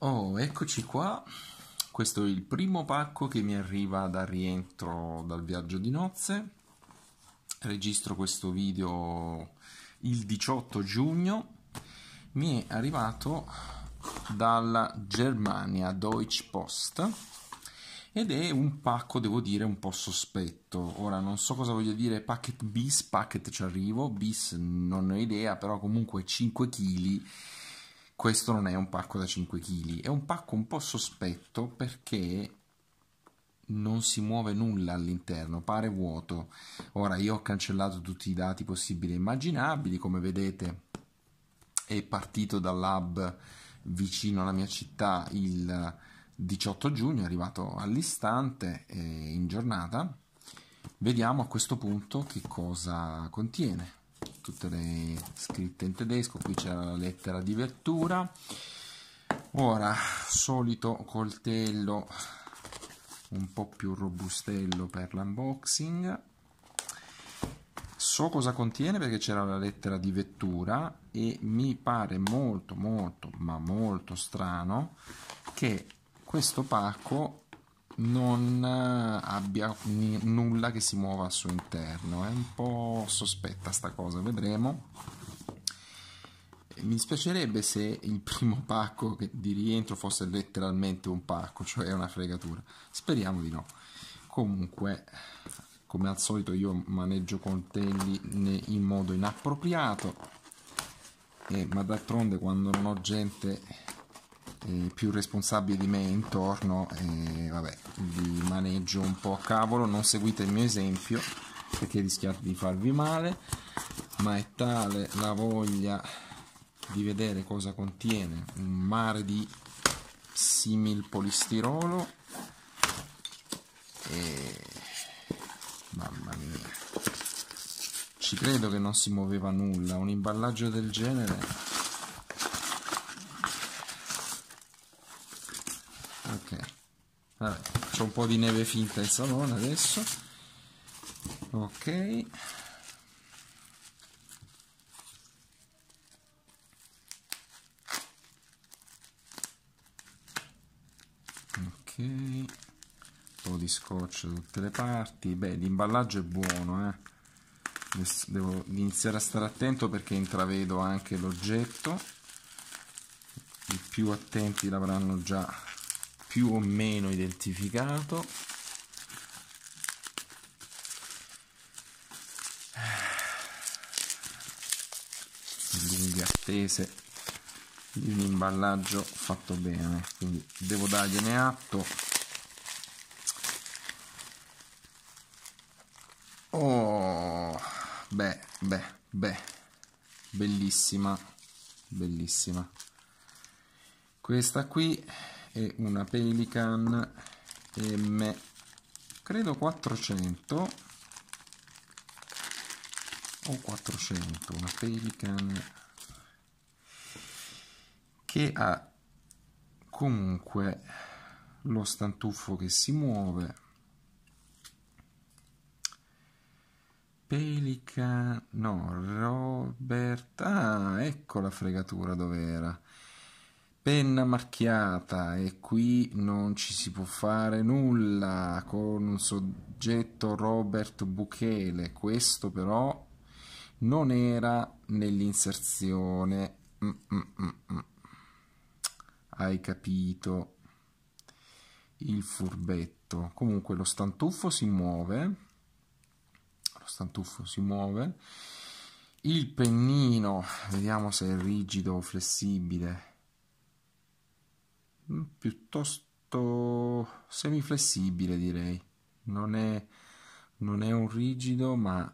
Oh, eccoci qua. Questo è il primo pacco che mi arriva da rientro dal viaggio di nozze. Registro questo video il 18 giugno. Mi è arrivato dalla Germania Deutsche Post ed è un pacco, devo dire, un po' sospetto. Ora non so cosa voglio dire packet bis, packet ci arrivo, bis non ho idea, però comunque 5 kg. Questo non è un pacco da 5 kg, è un pacco un po' sospetto perché non si muove nulla all'interno, pare vuoto. Ora io ho cancellato tutti i dati possibili e immaginabili, come vedete è partito dal lab vicino alla mia città il 18 giugno, è arrivato all'istante eh, in giornata. Vediamo a questo punto che cosa contiene. Tutte le scritte in tedesco, qui c'è la lettera di vettura. Ora, solito coltello un po' più robustello per l'unboxing. So cosa contiene perché c'era la lettera di vettura e mi pare molto molto ma molto strano che questo pacco non eh, abbia n- nulla che si muova al suo interno. È un po' sospetta sta cosa, vedremo. Mi spiacerebbe se il primo pacco di rientro fosse letteralmente un pacco, cioè una fregatura. Speriamo di no. Comunque, come al solito, io maneggio coltelli in modo inappropriato. Eh, ma d'altronde, quando non ho gente Mm, più responsabili di me intorno e vabbè, vi maneggio un po' a cavolo, non seguite il mio esempio perché rischiate di farvi male, ma è tale la voglia di vedere cosa contiene un mare di simil polistirolo e mamma mia ci credo che non si muoveva nulla un imballaggio del genere Ah, c'è un po' di neve finta in salone adesso. Ok. Ok. Un po' di scotch da tutte le parti. Beh, l'imballaggio è buono, eh. Devo iniziare a stare attento perché intravedo anche l'oggetto. I più attenti l'avranno già più o meno identificato. Lunghe attese di un imballaggio fatto bene, quindi devo dargliene atto. Oh, beh, beh, beh, bellissima, bellissima. Questa qui e una Pelican M credo 400 o 400 una Pelican che ha comunque lo stantuffo che si muove Pelican no Robert ah ecco la fregatura dove era penna marchiata e qui non ci si può fare nulla con un soggetto Robert Buchele questo però non era nell'inserzione mm, mm, mm, mm, hai capito il furbetto comunque lo stantuffo si muove lo stantuffo si muove il pennino vediamo se è rigido o flessibile Mm, piuttosto semiflessibile direi, non è, non è un rigido ma...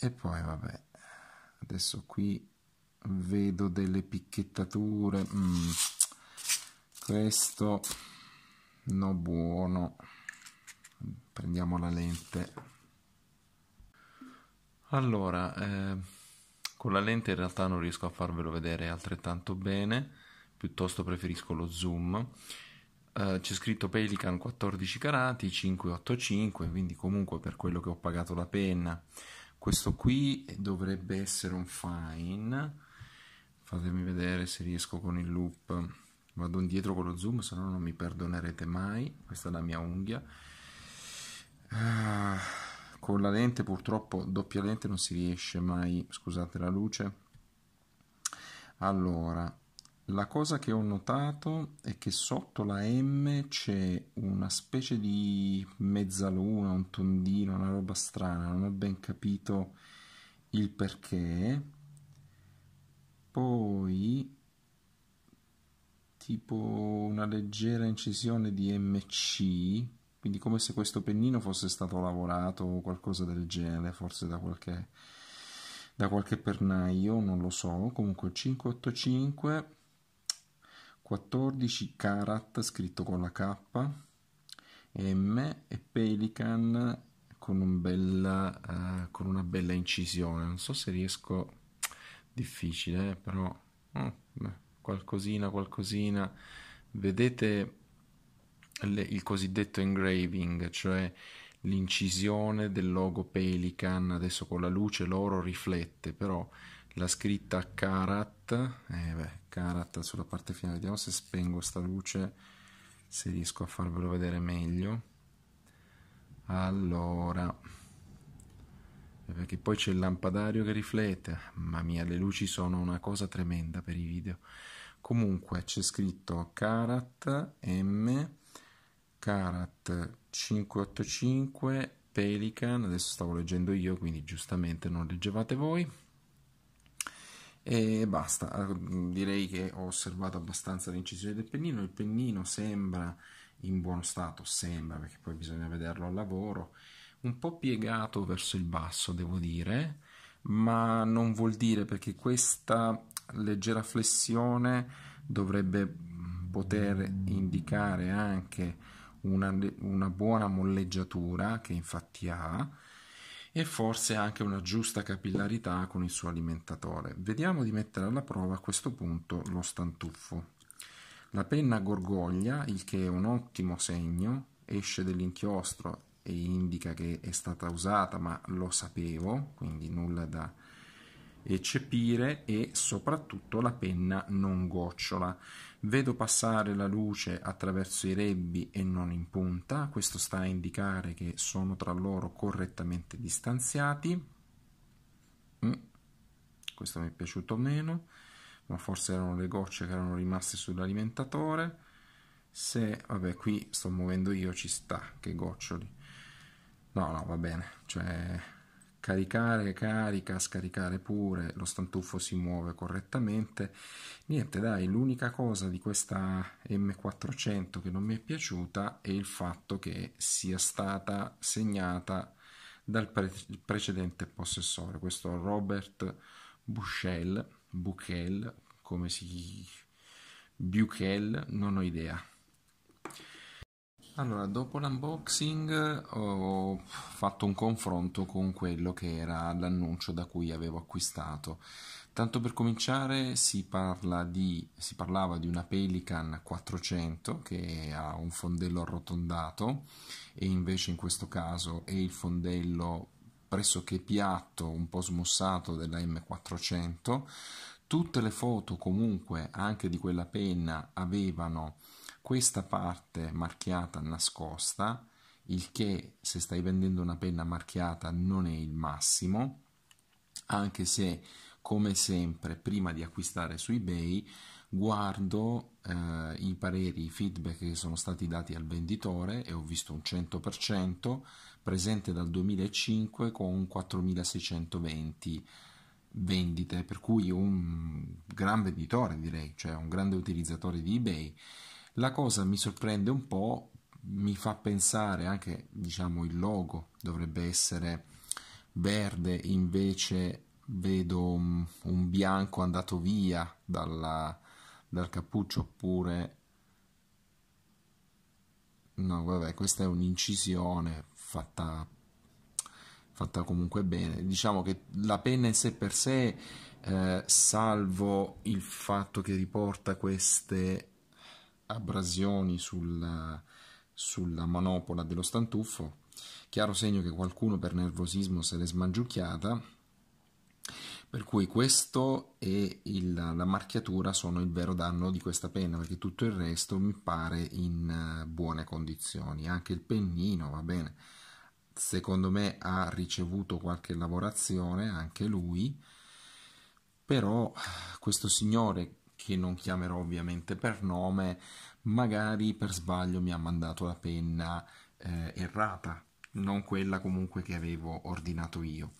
E poi vabbè, adesso qui vedo delle picchettature, mm. questo no buono, prendiamo la lente. Allora, eh, con la lente in realtà non riesco a farvelo vedere altrettanto bene, piuttosto preferisco lo zoom. Uh, c'è scritto Pelican 14 carati 585 quindi comunque per quello che ho pagato la penna questo qui dovrebbe essere un fine fatemi vedere se riesco con il loop vado indietro con lo zoom se no non mi perdonerete mai questa è la mia unghia uh, con la lente purtroppo doppia lente non si riesce mai scusate la luce allora la cosa che ho notato è che sotto la M c'è una specie di mezzaluna, un tondino, una roba strana, non ho ben capito il perché. Poi tipo una leggera incisione di MC, quindi come se questo pennino fosse stato lavorato o qualcosa del genere, forse da qualche, da qualche pernaio, non lo so. Comunque 585 14 carat scritto con la K, M e Pelican con, un bella, uh, eh, con una bella incisione. Non so se riesco, difficile, eh, però oh, beh, qualcosina, qualcosina. Vedete le, il cosiddetto engraving, cioè l'incisione del logo Pelican, adesso con la luce l'oro riflette, però la scritta Karat, eh beh, Karat sulla parte finale, vediamo se spengo sta luce, se riesco a farvelo vedere meglio. Allora, perché poi c'è il lampadario che riflette, mamma mia, le luci sono una cosa tremenda per i video. Comunque c'è scritto Karat M, Karat 585 Pelican, adesso stavo leggendo io, quindi giustamente non leggevate voi e basta direi che ho osservato abbastanza l'incisione del pennino il pennino sembra in buono stato sembra perché poi bisogna vederlo al lavoro un po' piegato verso il basso devo dire ma non vuol dire perché questa leggera flessione dovrebbe poter indicare anche una, una buona molleggiatura che infatti ha e forse anche una giusta capillarità con il suo alimentatore. Vediamo di mettere alla prova a questo punto lo stantuffo. La penna gorgoglia, il che è un ottimo segno, esce dall'inchiostro e indica che è stata usata, ma lo sapevo, quindi nulla da eccepire e soprattutto la penna non gocciola. Vedo passare la luce attraverso i rebbi e non in punta, questo sta a indicare che sono tra loro correttamente distanziati. Mm. Questo mi è piaciuto meno, ma forse erano le gocce che erano rimaste sull'alimentatore. Se, vabbè, qui sto muovendo io, ci sta che goccioli. No, no, va bene, cioè caricare, carica, scaricare pure, lo stantuffo si muove correttamente. Niente dai, l'unica cosa di questa M400 che non mi è piaciuta è il fatto che sia stata segnata dal pre precedente possessore, questo Robert Buchel, Buchel, come si... Buchel, non ho idea allora, dopo l'unboxing ho fatto un confronto con quello che era l'annuncio da cui avevo acquistato. Tanto per cominciare si, parla di, si parlava di una Pelican 400 che ha un fondello arrotondato e invece in questo caso è il fondello pressoché piatto, un po' smussato della M400. Tutte le foto comunque, anche di quella penna, avevano questa parte marchiata nascosta, il che se stai vendendo una penna marchiata non è il massimo, anche se come sempre prima di acquistare su eBay guardo eh, i pareri, i feedback che sono stati dati al venditore e ho visto un 100% presente dal 2005 con 4620 vendite, per cui un gran venditore direi, cioè un grande utilizzatore di eBay la cosa mi sorprende un po', mi fa pensare anche, diciamo, il logo dovrebbe essere verde, invece vedo un, bianco andato via dalla, dal cappuccio oppure no vabbè questa è un'incisione fatta, fatta comunque bene diciamo che la penna in sé per sé eh, salvo il fatto che riporta queste abrasioni sulla, sulla manopola dello stantuffo, chiaro segno che qualcuno per nervosismo se l'è smangiucchiata, per cui questo e il, la marchiatura sono il vero danno di questa penna, perché tutto il resto mi pare in eh, buone condizioni, anche il pennino va bene, secondo me ha ricevuto qualche lavorazione, anche lui, però eh, questo signore che non chiamerò ovviamente per nome, magari per sbaglio mi ha mandato la penna eh, errata, non quella comunque che avevo ordinato io.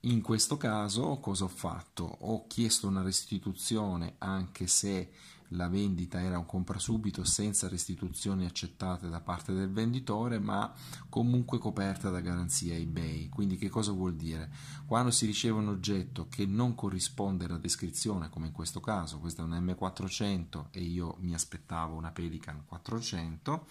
In questo caso cosa ho fatto? Ho chiesto una restituzione anche se la vendita era un compra subito senza restituzioni accettate da parte del venditore ma comunque coperta da garanzia eBay. Quindi che cosa vuol dire? Quando si riceve un oggetto che non corrisponde alla descrizione, come in questo caso, questa è una M400 e io mi aspettavo una Pelican 400,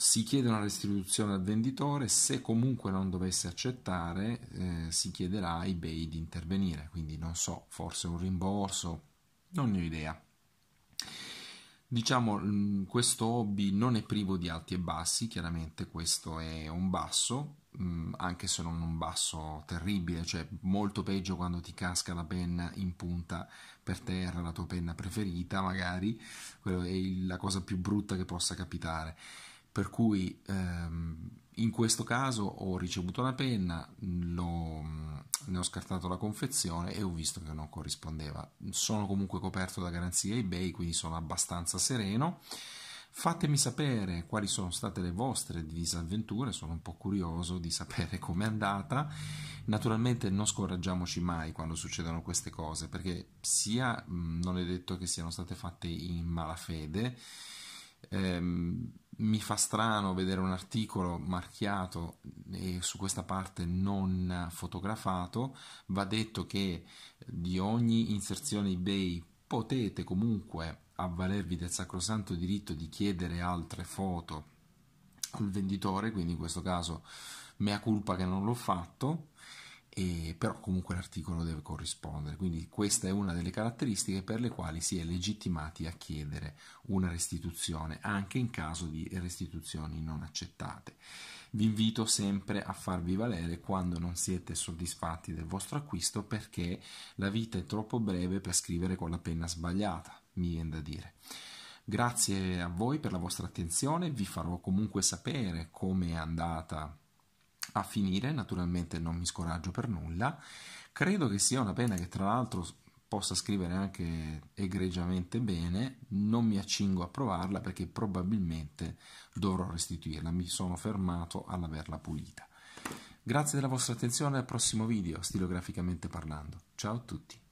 si chiede una restituzione al venditore, se comunque non dovesse accettare eh, si chiederà a eBay di intervenire, quindi non so, forse un rimborso non ne ho idea. Diciamo, mm, questo hobby non è privo di alti e bassi, chiaramente questo è un basso, mm, anche se non un basso terribile, cioè molto peggio quando ti casca la penna in punta per terra, la tua penna preferita magari, quella è la cosa più brutta che possa capitare. Per cui ehm, in questo caso ho ricevuto la penna, l'ho ne ho scartato la confezione e ho visto che non corrispondeva. Sono comunque coperto da garanzia eBay, quindi sono abbastanza sereno. Fatemi sapere quali sono state le vostre disavventure, sono un po' curioso di sapere com'è andata. Naturalmente non scoraggiamoci mai quando succedono queste cose, perché sia mm, non è detto che siano state fatte in malafede, ehm, mi fa strano vedere un articolo marchiato e su questa parte non fotografato. Va detto che di ogni inserzione eBay potete comunque avvalervi del sacrosanto diritto di chiedere altre foto al venditore, quindi in questo caso mea culpa che non l'ho fatto e, però comunque l'articolo deve corrispondere, quindi questa è una delle caratteristiche per le quali si è legittimati a chiedere una restituzione, anche in caso di restituzioni non accettate. Vi invito sempre a farvi valere quando non siete soddisfatti del vostro acquisto perché la vita è troppo breve per scrivere con la penna sbagliata, mi viene da dire. Grazie a voi per la vostra attenzione, vi farò comunque sapere come è andata a finire, naturalmente non mi scoraggio per nulla, credo che sia una pena che tra l'altro possa scrivere anche egregiamente bene, non mi accingo a provarla perché probabilmente dovrò restituirla, mi sono fermato all'averla pulita. Grazie della vostra attenzione, al prossimo video, stilograficamente parlando. Ciao a tutti!